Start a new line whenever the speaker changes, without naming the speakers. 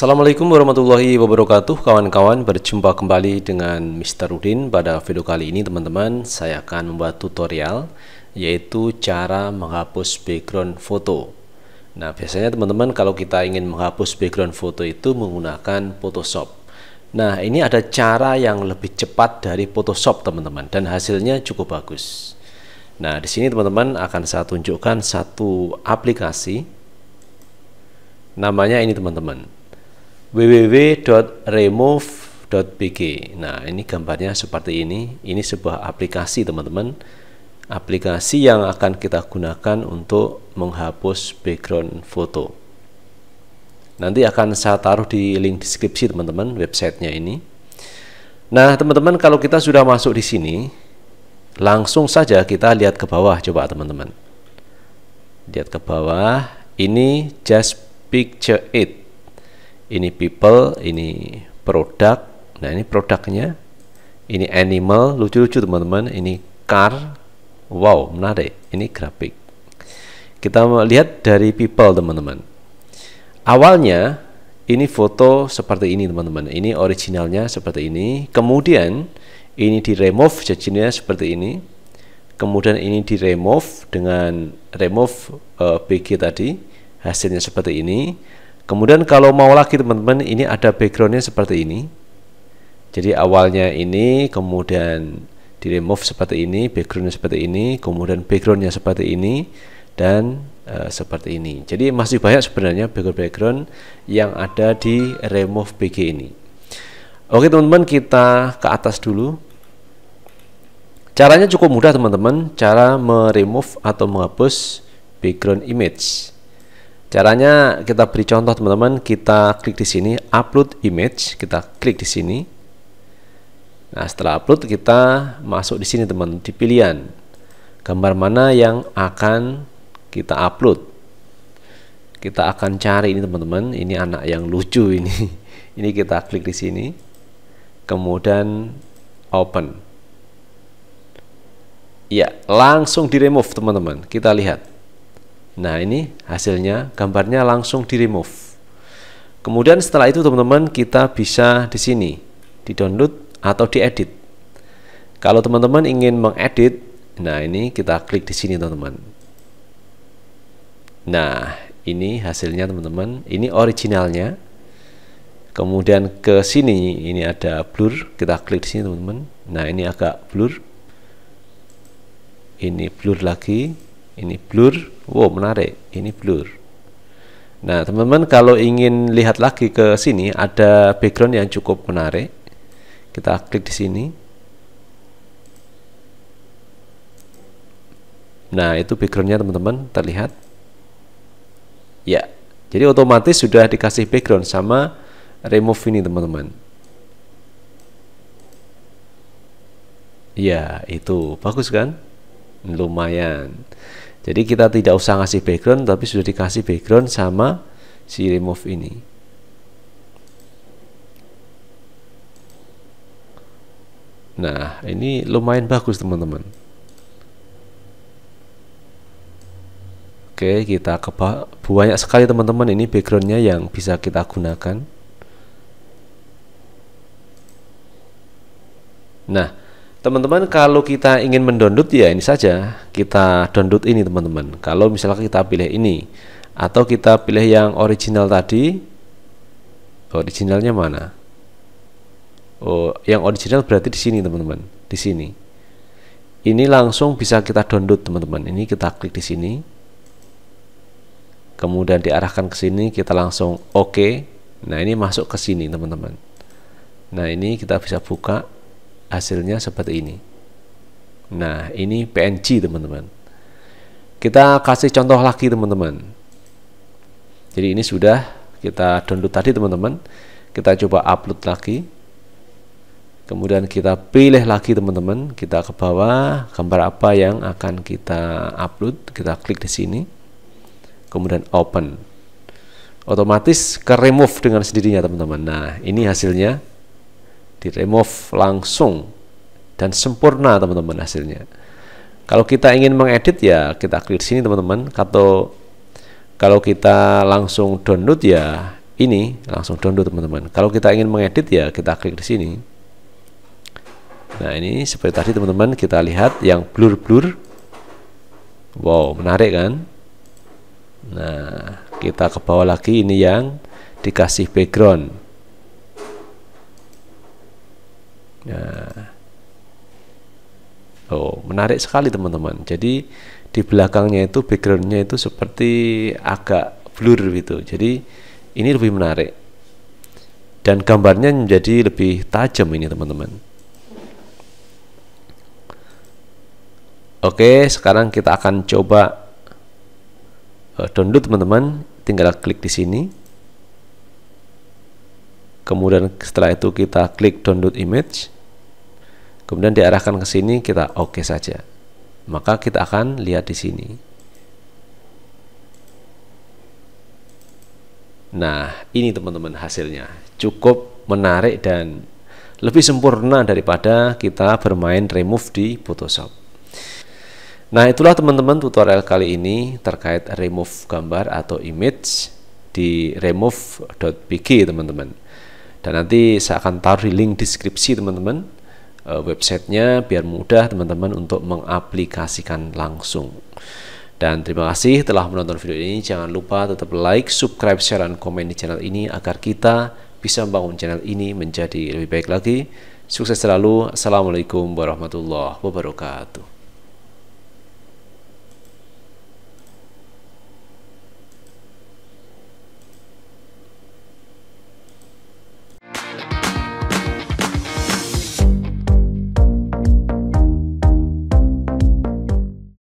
Assalamualaikum warahmatullahi wabarakatuh Kawan-kawan berjumpa kembali dengan Mr. Udin Pada video kali ini teman-teman saya akan membuat tutorial Yaitu cara menghapus background foto Nah biasanya teman-teman kalau kita ingin menghapus background foto itu menggunakan Photoshop Nah ini ada cara yang lebih cepat dari Photoshop teman-teman Dan hasilnya cukup bagus Nah di sini teman-teman akan saya tunjukkan satu aplikasi Namanya ini teman-teman www.remove.bg. Nah, ini gambarnya seperti ini. Ini sebuah aplikasi, teman-teman. Aplikasi yang akan kita gunakan untuk menghapus background foto. Nanti akan saya taruh di link deskripsi, teman-teman, websitenya ini. Nah, teman-teman, kalau kita sudah masuk di sini, langsung saja kita lihat ke bawah, coba teman-teman. Lihat ke bawah, ini just picture it ini people ini produk nah ini produknya ini animal lucu-lucu teman-teman ini car wow menarik ini grafik kita lihat dari people teman-teman awalnya ini foto seperti ini teman-teman ini originalnya seperti ini kemudian ini di remove jadinya seperti ini kemudian ini di remove dengan remove uh, eh, BG tadi hasilnya seperti ini Kemudian kalau mau lagi gitu, teman-teman, ini ada backgroundnya seperti ini. Jadi awalnya ini, kemudian di remove seperti ini, backgroundnya seperti ini, kemudian backgroundnya seperti ini, dan e, seperti ini. Jadi masih banyak sebenarnya background-background yang ada di remove BG ini. Oke teman-teman, kita ke atas dulu. Caranya cukup mudah teman-teman, cara meremove atau menghapus background image. Caranya kita beri contoh teman-teman, kita klik di sini upload image, kita klik di sini. Nah, setelah upload kita masuk di sini teman di pilihan gambar mana yang akan kita upload. Kita akan cari ini teman-teman, ini anak yang lucu ini. Ini kita klik di sini. Kemudian open. Ya, langsung di remove teman-teman. Kita lihat Nah ini hasilnya gambarnya langsung di remove. Kemudian setelah itu teman-teman kita bisa di sini di download atau diedit Kalau teman-teman ingin mengedit, nah ini kita klik di sini teman-teman. Nah ini hasilnya teman-teman. Ini originalnya. Kemudian ke sini ini ada blur, kita klik di sini teman-teman. Nah ini agak blur. Ini blur lagi, ini blur wow menarik ini blur nah teman-teman kalau ingin lihat lagi ke sini ada background yang cukup menarik kita klik di sini nah itu backgroundnya teman-teman terlihat ya jadi otomatis sudah dikasih background sama remove ini teman-teman ya itu bagus kan lumayan jadi kita tidak usah ngasih background tapi sudah dikasih background sama si remove ini nah ini lumayan bagus teman-teman oke kita ke banyak sekali teman-teman ini backgroundnya yang bisa kita gunakan nah Teman-teman kalau kita ingin mendownload ya ini saja kita download ini teman-teman. Kalau misalnya kita pilih ini atau kita pilih yang original tadi, originalnya mana? Oh, yang original berarti di sini teman-teman, di sini. Ini langsung bisa kita download teman-teman. Ini kita klik di sini, kemudian diarahkan ke sini, kita langsung oke. Okay. Nah ini masuk ke sini teman-teman. Nah ini kita bisa buka hasilnya seperti ini nah ini PNG teman-teman kita kasih contoh lagi teman-teman jadi ini sudah kita download tadi teman-teman kita coba upload lagi kemudian kita pilih lagi teman-teman kita ke bawah gambar apa yang akan kita upload kita klik di sini kemudian open otomatis ke remove dengan sendirinya teman-teman nah ini hasilnya di remove langsung dan sempurna teman-teman hasilnya kalau kita ingin mengedit ya kita klik sini teman-teman atau kalau kita langsung download ya ini langsung download teman-teman kalau kita ingin mengedit ya kita klik di sini nah ini seperti tadi teman-teman kita lihat yang blur-blur wow menarik kan nah kita ke bawah lagi ini yang dikasih background Nah. Oh, menarik sekali teman-teman. Jadi di belakangnya itu backgroundnya itu seperti agak blur gitu. Jadi ini lebih menarik dan gambarnya menjadi lebih tajam ini teman-teman. Oke, sekarang kita akan coba eh, download teman-teman. Tinggal klik di sini kemudian setelah itu kita klik download image kemudian diarahkan ke sini kita oke okay saja maka kita akan lihat di sini nah ini teman-teman hasilnya cukup menarik dan lebih sempurna daripada kita bermain remove di Photoshop Nah itulah teman-teman tutorial kali ini terkait remove gambar atau image di remove.pg teman-teman dan nanti saya akan taruh di link deskripsi teman-teman eh, websitenya biar mudah teman-teman untuk mengaplikasikan langsung dan terima kasih telah menonton video ini jangan lupa tetap like subscribe share dan komen di channel ini agar kita bisa membangun channel ini menjadi lebih baik lagi sukses selalu assalamualaikum warahmatullahi wabarakatuh